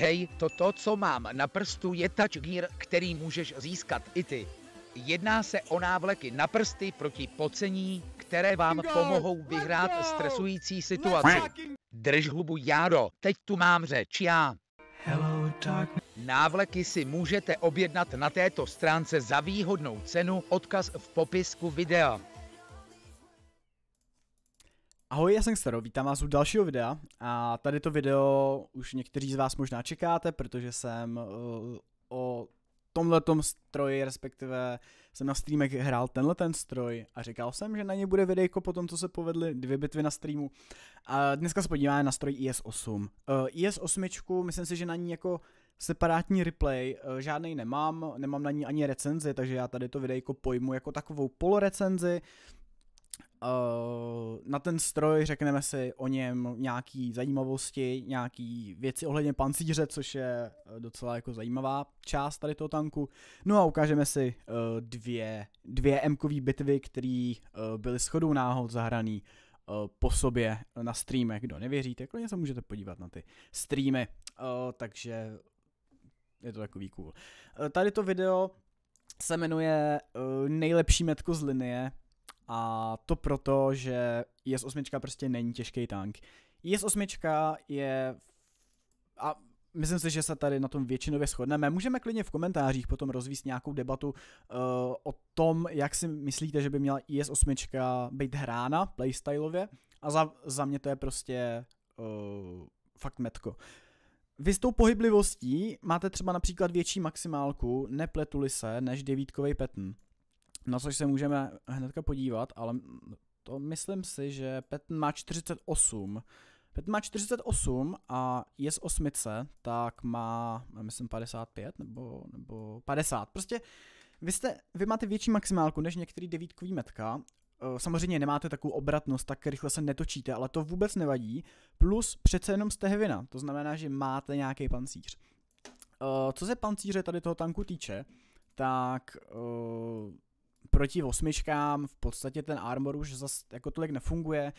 Hej, toto, co mám na prstu, je touch gear, který můžeš získat i ty. Jedná se o návleky na prsty proti pocení, které vám pomohou vyhrát stresující situaci. Drž hubu, jaro. teď tu mám řeč já. Návleky si můžete objednat na této stránce za výhodnou cenu, odkaz v popisku videa. Ahoj, já jsem Staro, vítám vás u dalšího videa a tady to video už někteří z vás možná čekáte, protože jsem uh, o tomhletom stroji, respektive jsem na streamech hrál tenhle ten stroj a říkal jsem, že na ně bude videjko po tom, co se povedly dvě bitvy na streamu. A dneska se podíváme na stroj IS-8. Uh, eh, IS-8, myslím si, že na ní jako separátní replay uh, eh, žádný nemám, nemám na ní ani recenzi, takže já tady to videjko pojmu jako takovou polorecenzi. Eh, na ten stroj, řekneme si o něm nějaký zajímavosti, nějaký věci ohledně pancíře, což je eh, docela jako zajímavá část tady toho tanku. No a ukážeme si eh, dvě, dvě m bitvy, které byly shodou náhod zahraný po sobě na streamech. Kdo nevěříte, klidně se můžete podívat na ty streamy, takže je to takový cool. Tady to video se jmenuje Nejlepší metko z linie, a to proto, že IS-8 prostě není těžký tank. IS-8 je... A myslím si, že se tady na tom většinově shodneme. Můžeme klidně v komentářích potom rozvíst nějakou debatu uh, o tom, jak si myslíte, že by měla IS-8 být hrána playstyleově. A za, za mě to je prostě uh, fakt metko. Vy s tou pohyblivostí máte třeba například větší maximálku, nepletuli se, než devítkový petn na což se můžeme hnedka podívat, ale to myslím si, že pet má 48. pet má 48 a je z osmice, tak má, myslím, 55 nebo, nebo 50. Prostě vy, jste, vy máte větší maximálku než některý devítkový metka. Eh, samozřejmě nemáte takovou obratnost, tak rychle se netočíte, ale to vůbec nevadí. Plus přece jenom jste hevina, to znamená, že máte nějaký pancíř. Eh, co se pancíře tady toho tanku týče, tak eh, proti osmičkám v podstatě ten armor už zase jako tolik nefunguje.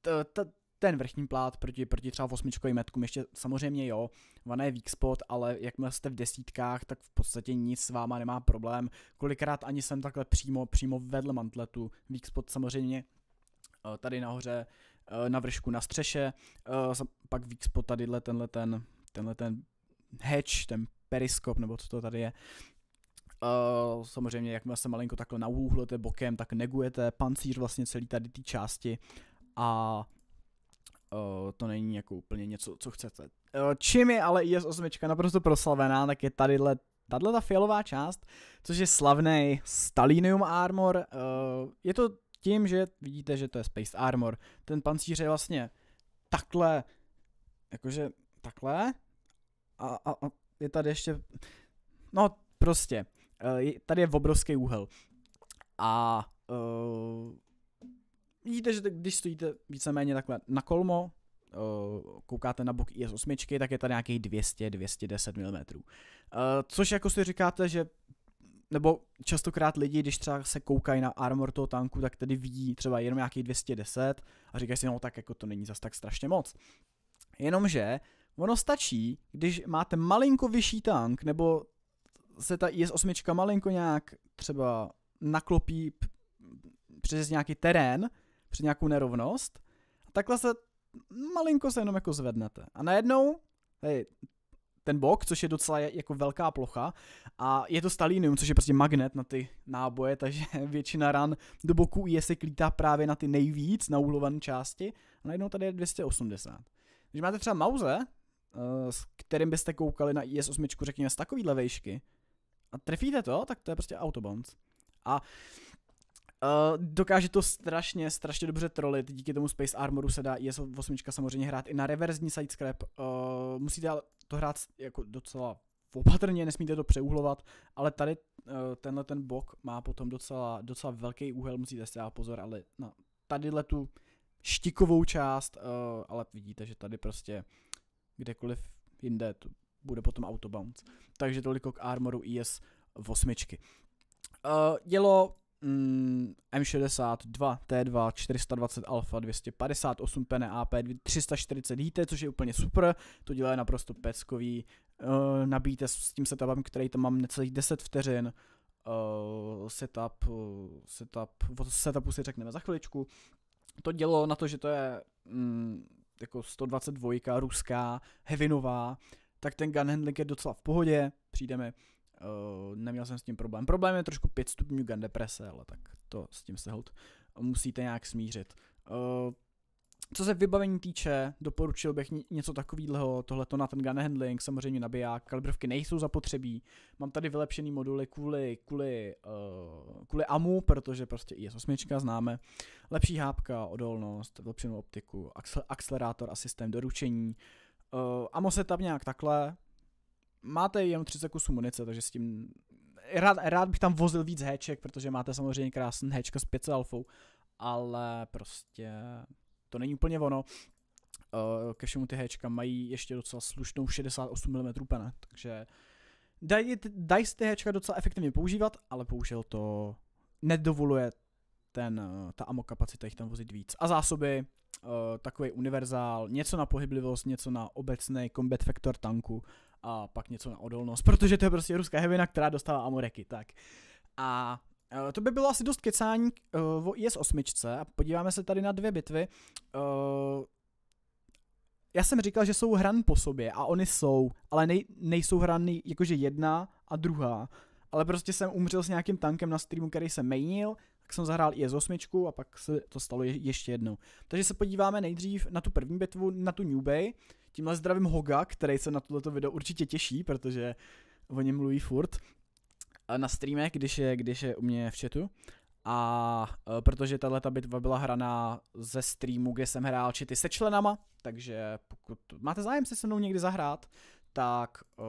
T, t, ten vrchní plát proti, proti třeba osmičkovým metkům ještě samozřejmě jo, ona je weak spot, ale jakmile jste v desítkách, tak v podstatě nic s váma nemá problém. Kolikrát ani jsem takhle přímo, přímo vedle mantletu. Weak spot samozřejmě eh, tady nahoře eh, na vršku na střeše, eh, pak weak spot tadyhle tenhle ten, tenhle ten hedge, ten periskop, nebo co to tady je, Eh, samozřejmě, jak se malinko takhle nauhlete bokem, tak negujete pancíř vlastně celý tady ty části a uh, to není jako úplně něco, co chcete. Uh, čím je ale IS-8 naprosto proslavená, tak je tadyhle Tadle ta fialová část, což je slavný Stalinium Armor, uh, je to tím, že vidíte, že to je Space Armor. Ten pancíř je vlastně takhle, jakože takhle a, a, a je tady ještě, no prostě, Eh, tady je obrovský úhel. A uh, vidíte, že když stojíte víceméně takhle na kolmo, uh, koukáte na bok IS-8, tak je tady nějakých 200-210 mm. Uh, což jako si říkáte, že nebo častokrát lidi, když třeba se koukají na armor toho tanku, tak tedy vidí třeba jenom nějaký 210 a říkají si, no tak jako to není zas tak strašně moc. Jenomže ono stačí, když máte malinko vyšší tank, nebo se ta IS-8 malinko nějak třeba naklopí přes nějaký terén, přes nějakou nerovnost, a takhle se malinko se jenom jako zvednete. A najednou, hej, ten bok, což je docela jako velká plocha a je to stalinium, což je prostě magnet na ty náboje, takže většina ran do boku je se klítá právě na ty nejvíc, na úlované části a najednou tady je 280. Když máte třeba mauze, eh, s kterým byste koukali na IS-8, řekněme z takovýhle vejšky, a trefíte to, tak to je prostě autobounce. A Uh, dokáže to strašně, strašně dobře trolit, díky tomu Space Armoru se dá IS-8 samozřejmě hrát i na reverzní sidescrap, uh, musíte to hrát jako docela opatrně, nesmíte to přeuhlovat, ale tady uh, tenhle ten bok má potom docela, docela velký úhel, musíte si dát pozor, ale na tadyhle tu štikovou část, uh, ale vidíte, že tady prostě kdekoliv jinde to bude potom autobounce. Takže toliko k Armoru IS 8. Uh, dělo mm, M62 T2 420 Alpha 258 ap 340 HT, což je úplně super, to dělá naprosto peckový, uh, nabíjte s tím setupem, který tam mám necelých 10 vteřin, uh, setup, uh, setup, o setupu si řekneme za chviličku, to dělo na to, že to je mm, jako 122 ruská, hevinová, tak ten gun handling je docela v pohodě, přijde mi, uh, eh, neměl jsem s tím problém. Problém je trošku 5 stupňů gun deprese, ale tak to s tím se hod musíte nějak smířit. Uh, co se vybavení týče, doporučil bych něco takového, tohleto na ten gun handling, samozřejmě nabiják, kalibrovky nejsou zapotřebí. Mám tady vylepšený moduly kvůli, kvůli, uh, kvůli AMU, protože prostě IS-8 známe. Lepší hápka, odolnost, vylepšenou optiku, akcelerátor a systém doručení. Uh, Uh, eh, ammo se tam nějak takhle. Máte jenom 30 kusů munice, takže s tím... Rád, rád bych tam vozil víc heček, protože máte samozřejmě krásný hečka s 500 alfou, ale prostě to není úplně ono. Uh, ke všemu ty hečka mají ještě docela slušnou 68 mm pene, takže dají daj si ty hečka docela efektivně používat, ale použil to nedovoluje ten, eh, ta amo kapacita jich tam vozit víc. A zásoby, uh, eh, takový univerzál, něco na pohyblivost, něco na obecný combat factor tanku a pak něco na odolnost, protože to je prostě ruská hevina, která dostává amoreky, tak. A uh, to by bylo asi dost kecání uh, o IS-8 a podíváme se tady na dvě bitvy. Uh, já jsem říkal, že jsou hran po sobě a oni jsou, ale nej, nejsou hrany jakože jedna a druhá, ale prostě jsem umřel s nějakým tankem na streamu, který se mainil, tak jsem zahrál i S8 a pak se to stalo je, ještě jednou. Takže se podíváme nejdřív na tu první bitvu, na tu New Bay. Tímhle zdravím Hoga, který se na toto video určitě těší, protože o něm mluví furt eh, na streamech, když je, když je u mě v chatu. A eh, protože tahle bitva byla hraná ze streamu, kde jsem hrál čity se členama, takže pokud máte zájem se se mnou někdy zahrát, tak e,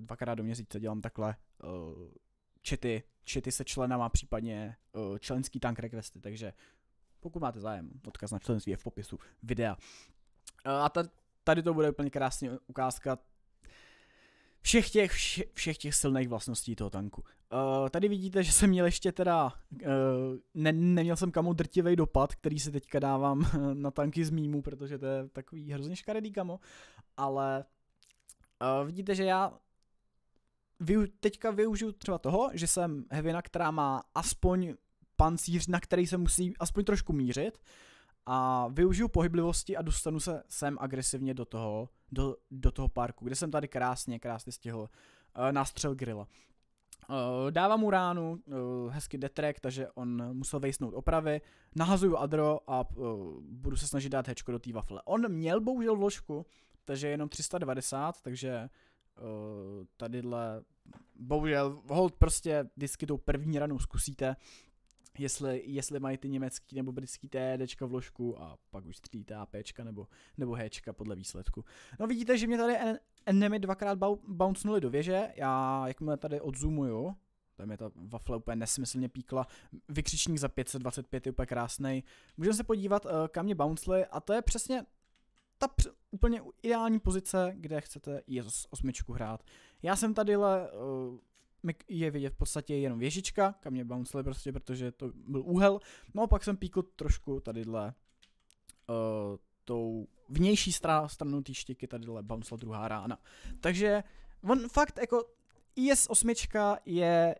dvakrát do měsíce dělám takhle čety, čety se členama, případně uh, členský tank requesty, takže pokud máte zájem, odkaz na členství je v popisu videa. Uh, a ta, tady to bude úplně krásně ukázka všech těch, vše, všech těch silných vlastností toho tanku. Uh, tady vidíte, že jsem měl ještě teda, uh, ne, neměl jsem kamo drtivý dopad, který si teďka dávám na tanky z mýmu, protože to je takový hrozně škaredý kamo, ale uh, vidíte, že já vyu, teďka využiju třeba toho, že jsem hevina, která má aspoň pancíř, na který se musí aspoň trošku mířit a využiju pohyblivosti a dostanu se sem agresivně do toho, do, do toho parku, kde jsem tady krásně, krásně stihl uh, eh, nástřel grilla. Uh, dávám mu ránu, uh, hezky detrek, takže on musel vejsnout opravy, nahazuju adro a uh, budu se snažit dát hečko do té wafle. On měl bohužel vložku, takže jenom 390, takže Eh, tadyhle, bohužel, hold prostě vždycky tou první ranou zkusíte, jestli, jestli mají ty německý nebo britský TDčka v ložku a pak už střílíte APčka nebo, nebo Hčka podle výsledku. No vidíte, že mě tady en, enemy dvakrát bouncnuli do věže, já jakmile tady odzoomuju, tam je ta wafle úplně nesmyslně píkla, vykřičník za 525 je úplně krásný. Můžeme se podívat, eh, kam mě bouncely a to je přesně ta pře- úplně ideální pozice, kde chcete Jezus osmičku hrát. Já jsem tady le, uh, eh, je vidět v podstatě jenom věžička, kam mě bouncely prostě, protože to byl úhel. No a pak jsem píkl trošku tadyhle uh, tou vnější str- stranu té štiky tadyhle bouncela druhá rána. Takže on fakt jako IS osmička je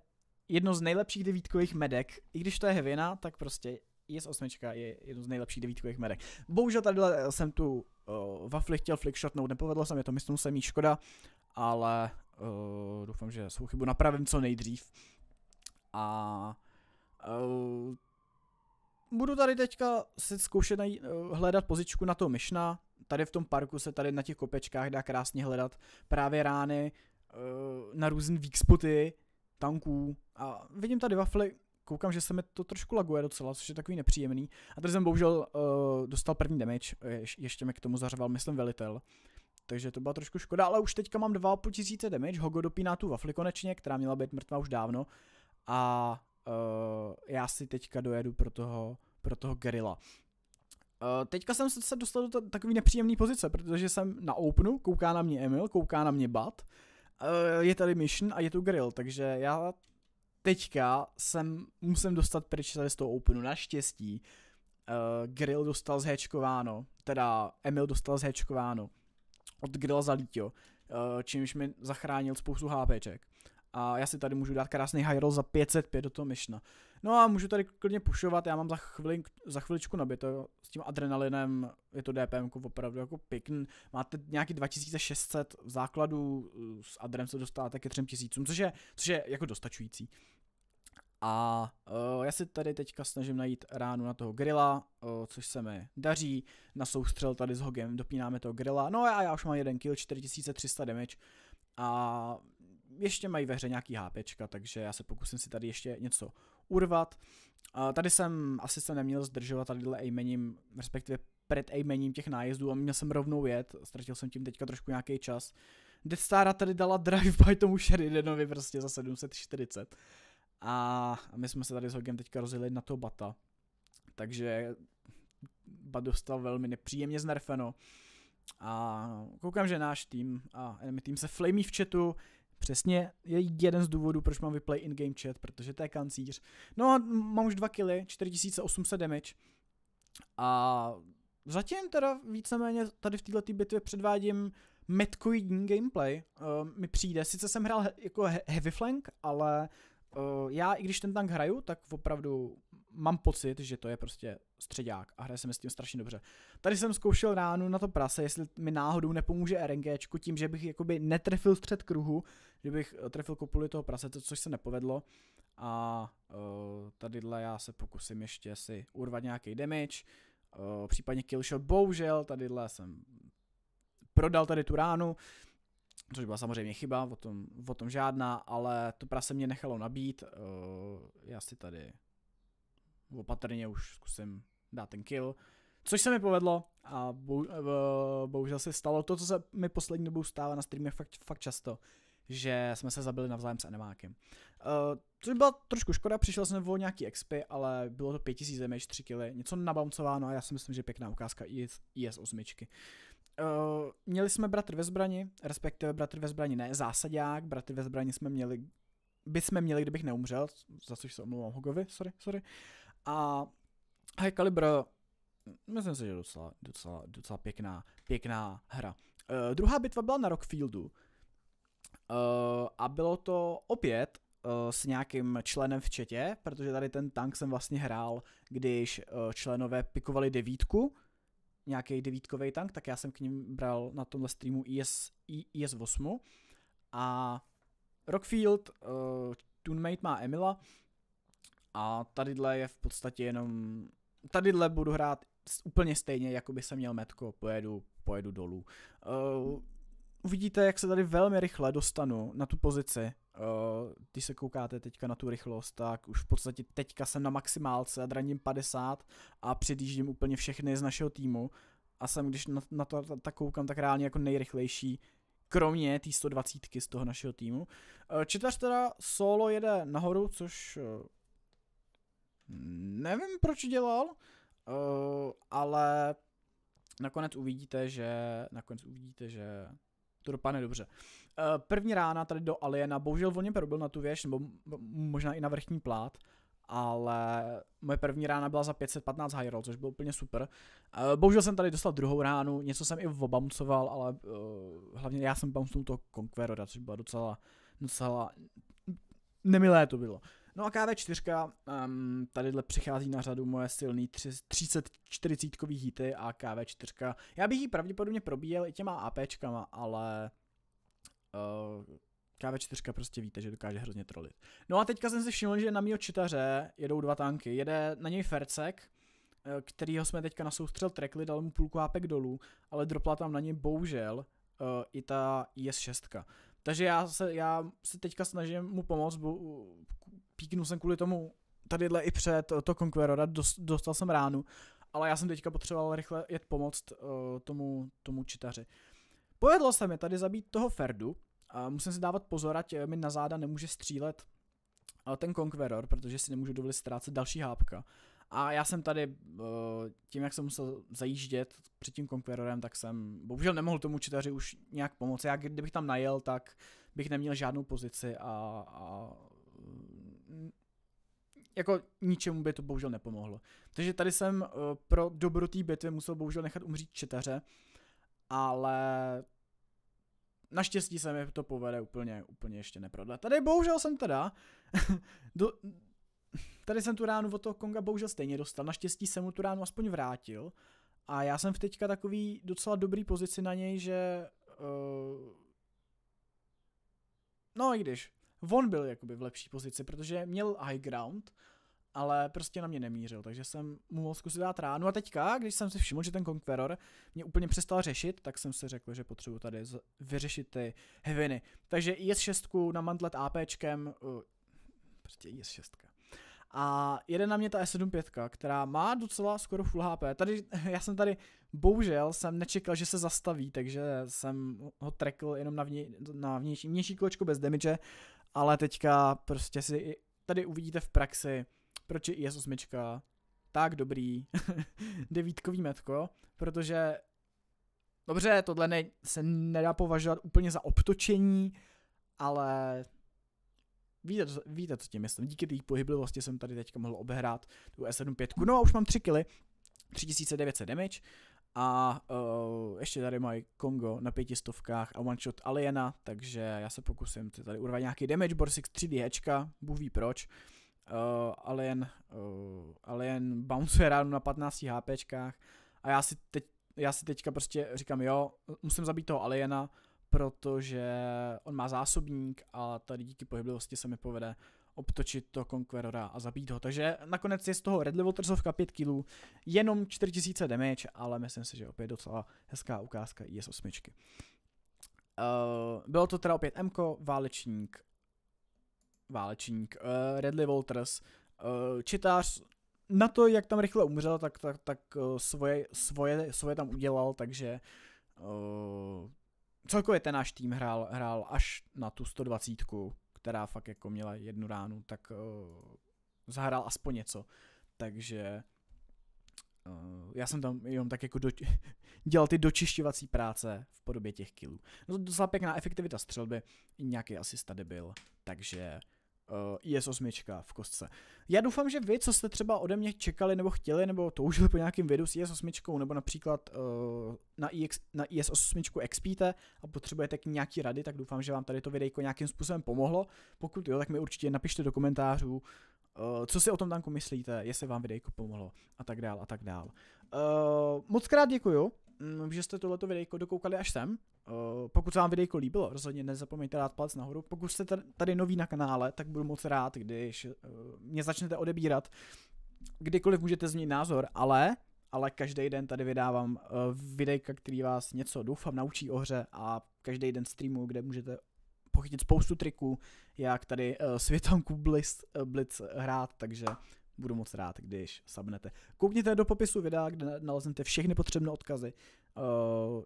jedno z nejlepších devítkových medek, i když to je hevina, tak prostě IS osmička je jedno z nejlepších devítkových medek. Bohužel tady eh, jsem tu uh, eh, Wafli chtěl flickshotnout, nepovedlo se mi to, myslím se mi škoda, ale uh, doufám, že svou chybu napravím co nejdřív. A uh, budu tady teďka si zkoušet najít, uh, hledat pozičku na to myšna. Tady v tom parku se tady na těch kopečkách dá krásně hledat právě rány uh, na různé výkspoty tanků. A vidím tady Wafli, koukám, že se mi to trošku laguje docela, což je takový nepříjemný. A tady jsem bohužel uh, dostal první damage, eh, Ješ, ještě mi k tomu zařval, myslím, velitel. Takže to byla trošku škoda, ale už teďka mám 2,5 tisíce damage, Hogo dopíná tu wafli konečně, která měla být mrtvá už dávno. A uh, já si teďka dojedu pro toho, pro toho gerila. Uh, teďka jsem se dostal do takové nepříjemné pozice, protože jsem na openu, kouká na mě Emil, kouká na mě Bat, uh, je tady mission a je tu grill, takže já teďka jsem musím dostat pryč tady z toho Openu, naštěstí. Uh, Grill dostal zhečkováno, teda Emil dostal zhečkováno od Grilla za lítio, uh, eh, čímž mi zachránil spoustu HPček a já si tady můžu dát krásný high roll za 505 do toho myšna. No a můžu tady klidně pušovat, já mám za, chvíli za chviličku nabito, s tím adrenalinem je to DPM opravdu jako pěkný. Máte nějaký 2600 v základu, eh, s adrem se dostáváte ke 3000, což je, což je jako dostačující. A uh, já si tady teďka snažím najít ránu na toho grilla, uh, což se mi daří. Na soustřel tady s Hogem dopínáme toho grilla. No a já už mám jeden kill, 4300 damage. A ještě mají ve hře nějaký HPčka, takže já se pokusím si tady ještě něco urvat. tady jsem asi se neměl zdržovat tadyhle aimením, respektive před aimením těch nájezdů a měl jsem rovnou jet, ztratil jsem tím teďka trošku nějaký čas. Death Stara tady dala drive by tomu Sheridanovi prostě za 740. A my jsme se tady s Hogem teďka rozjeli na to Bata. Takže Bat dostal velmi nepříjemně znerfeno. A koukám, že náš tým a enemy tým se flamí v chatu, Přesně je jeden z důvodů, proč mám vyplay in-game chat, protože to je kancíř. No a mám už dva kily, 4800 damage. A zatím teda víceméně tady v této bitvě předvádím metkoidní gameplay. Uh, mi přijde, sice jsem hrál he- jako he- heavy flank, ale uh, já i když ten tank hraju, tak opravdu mám pocit, že to je prostě středák a hraje se mi s tím strašně dobře. Tady jsem zkoušel ránu na to prase, jestli mi náhodou nepomůže RNG tím, že bych jakoby netrefil střed kruhu, že bych eh, trefil kopuli toho prase, to, což se nepovedlo. A uh, tadyhle já se pokusím ještě si urvat nějaký damage, uh, případně killshot, bohužel tadyhle jsem prodal tady tu ránu, což byla samozřejmě chyba, o tom, o tom žádná, ale to prase mě nechalo nabít, uh, já si tady opatrně už zkusím dát ten kill. Což se mi povedlo a eh, bo, bohužel se stalo to, co se mi poslední dobou stává na streamech fakt, fakt často, že jsme se zabili navzájem s animákem. Uh, což byla trošku škoda, přišel jsem o nějaký expy, ale bylo to 5000 damage, 3 killy, něco nabouncováno a já si myslím, že pěkná ukázka IS, IS 8. Uh, měli jsme bratr ve zbrani, respektive bratr ve zbrani ne, zásadák, bratr ve zbrani jsme měli by jsme měli, kdybych neumřel, za což se omlouvám Hogovi, sorry, sorry. A High Calibre, myslím si, že je docela, docela, docela pěkná, pěkná hra. Uh, druhá bitva byla na Rockfieldu uh, a bylo to opět uh, s nějakým členem v četě, protože tady ten tank jsem vlastně hrál, když uh, členové pikovali devítku, nějaký devítkový tank, tak já jsem k ním bral na tomhle streamu IS, IS 8 a Rockfield, uh, Toonmate má Emila a tadyhle je v podstatě jenom... Tadyhle budu hrát úplně stejně, jako by se měl metko, pojedu, pojedu dolů. Uh, uvidíte, jak se tady velmi rychle dostanu na tu pozici. Uh, když se koukáte teďka na tu rychlost, tak už v podstatě teďka jsem na maximálce, draním 50 a předjíždím úplně všechny z našeho týmu. A jsem, když na, na to tak koukám, tak reálně jako nejrychlejší, kromě té 120 z toho našeho týmu. Uh, eh, četař teda solo jede nahoru, což Nevím, proč dělal, eh, ale nakonec uvidíte, že nakonec uvidíte, že to dopadne dobře. Eh, první rána tady do Aliena, bohužel volně probil na tu věž, nebo možná i na vrchní plát, ale moje první rána byla za 515 high roll, což bylo úplně super. Eh, bohužel jsem tady dostal druhou ránu, něco jsem i obamcoval, ale uh, hlavně já jsem bamcnul toho Conquerora, což byla docela, docela nemilé to bylo. No a KV4, um, ehm, tadyhle přichází na řadu moje silný 340 kový hity a KV4. Já bych ji pravděpodobně probíjel i těma APčkama, ale uh, eh, KV4 prostě víte, že dokáže hrozně trolit. No a teďka jsem si všiml, že na mýho čitaře jedou dva tanky. Jede na něj Fercek, eh, kterýho jsme teďka na soustřel trekli, dal mu půlku APek dolů, ale dropla tam na něj bohužel uh, i ta IS6. Takže já se, já se teďka snažím mu pomoct, bo, píknul jsem kvůli tomu tadyhle i před eh, to Conquerora, dostal jsem ránu, ale já jsem teďka potřeboval rychle jet pomoct uh, tomu, tomu čitaři. Povedlo se mi tady zabít toho Ferdu, a musím si dávat pozor, ať eh, mi na záda nemůže střílet ten Conqueror, protože si nemůžu dovolit ztrácet další hápka. A já jsem tady, tím jak jsem musel zajíždět před tím Conquerorem, tak jsem bohužel nemohl tomu čitaři už nějak pomoci. Já kdybych tam najel, tak bych neměl žádnou pozici a, a jako ničemu by to bohužel nepomohlo. Takže tady jsem eh, pro dobro té bitvy musel bohužel nechat umřít četaře, ale naštěstí se mi to povede úplně, úplně ještě neprodle. Tady bohužel jsem teda, do, tady jsem tu ránu od toho Konga bohužel stejně dostal, naštěstí jsem mu tu ránu aspoň vrátil a já jsem v teďka takový docela dobrý pozici na něj, že uh, no i když, on byl jakoby v lepší pozici, protože měl high ground, ale prostě na mě nemířil, takže jsem mu mohl zkusit dát ránu. A teďka, když jsem si všiml, že ten Conqueror mě úplně přestal řešit, tak jsem si řekl, že potřebuji tady vyřešit ty heviny. Takže IS-6 na mantlet APčkem, uh, prostě IS-6. A jede na mě ta s 75 která má docela skoro full HP. Tady, já jsem tady, bohužel jsem nečekal, že se zastaví, takže jsem ho trekl jenom na, vně, na vnější, vnější kolečko bez damage ale teďka prostě si tady uvidíte v praxi, proč je IS 8 tak dobrý devítkový metko, protože dobře, tohle ne, se nedá považovat úplně za obtočení, ale víte, víte co tím myslím. Díky té pohyblivosti jsem tady teďka mohl obehrát tu E75. No a už mám 3 kily, 3900 damage, a uh, ještě tady mají Kongo na pětistovkách a one shot Aliena, takže já se pokusím tady urvat nějaký damage borsik 3D, Bůh ví proč. Uh, Alien, uh, Alien bounce ráno na 15 HP a já si, teď, já si teďka prostě říkám, jo, musím zabít toho Aliena, protože on má zásobník a tady díky pohyblivosti se mi povede obtočit to Conquerora a zabít ho. Takže nakonec je z toho Red Level Trzovka 5 kg, jenom 4000 damage, ale myslím si, že opět docela hezká ukázka IS 8. Uh, bylo to teda opět Mko, válečník, válečník, uh, eh, Level Trz, uh, eh, čitář, na to, jak tam rychle umřel, tak, tak, tak uh, svoje, svoje, svoje tam udělal, takže uh, celkově ten náš tým hrál, hrál až na tu 120 která fakt jako měla jednu ránu, tak uh, zahrál aspoň něco. Takže uh, já jsem tam jenom tak jako do, dělal ty dočišťovací práce v podobě těch killů. No docela pěkná efektivita střelby, nějaký tady byl. takže Eh, IS-8 v kostce. Já doufám, že vy, co jste třeba ode mě čekali nebo chtěli, nebo toužili po nějakém videu s IS-8, nebo například uh, na, IX, na IS-8 expíte a potřebujete k nějaký rady, tak doufám, že vám tady to videjko nějakým způsobem pomohlo. Pokud jo, tak mi určitě napište do komentářů, Uh, co si o tom tanku myslíte, jestli vám videjko pomohlo a tak dál a tak dál. Uh, moc krát děkuju Mm, že jste tohleto videjko dokoukali až sem. Eh, pokud se vám videjko líbilo, rozhodně nezapomeňte dát palec nahoru. Pokud jste tady nový na kanále, tak budu moc rád, když eh, mě začnete odebírat. Kdykoliv můžete změnit názor, ale ale každý den tady vydávám eh, videjka, který vás něco doufám naučí o hře a každý den streamu, kde můžete pochytit spoustu triků, jak tady světanku Blitz, Blitz hrát, takže budu moc rád, když sabnete. Koukněte do popisu videa, kde naleznete všechny potřebné odkazy uh,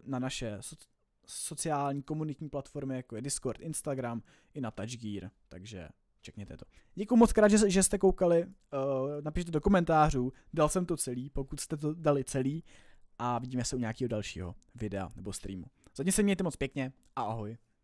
na naše so- sociální komunitní platformy, jako je Discord, Instagram i na TouchGear, takže čekněte to. Děkuji moc krát, že, že jste koukali, uh, napište do komentářů, dal jsem to celý, pokud jste to dali celý a vidíme se u nějakého dalšího videa nebo streamu. Zatím se mějte moc pěkně a ahoj.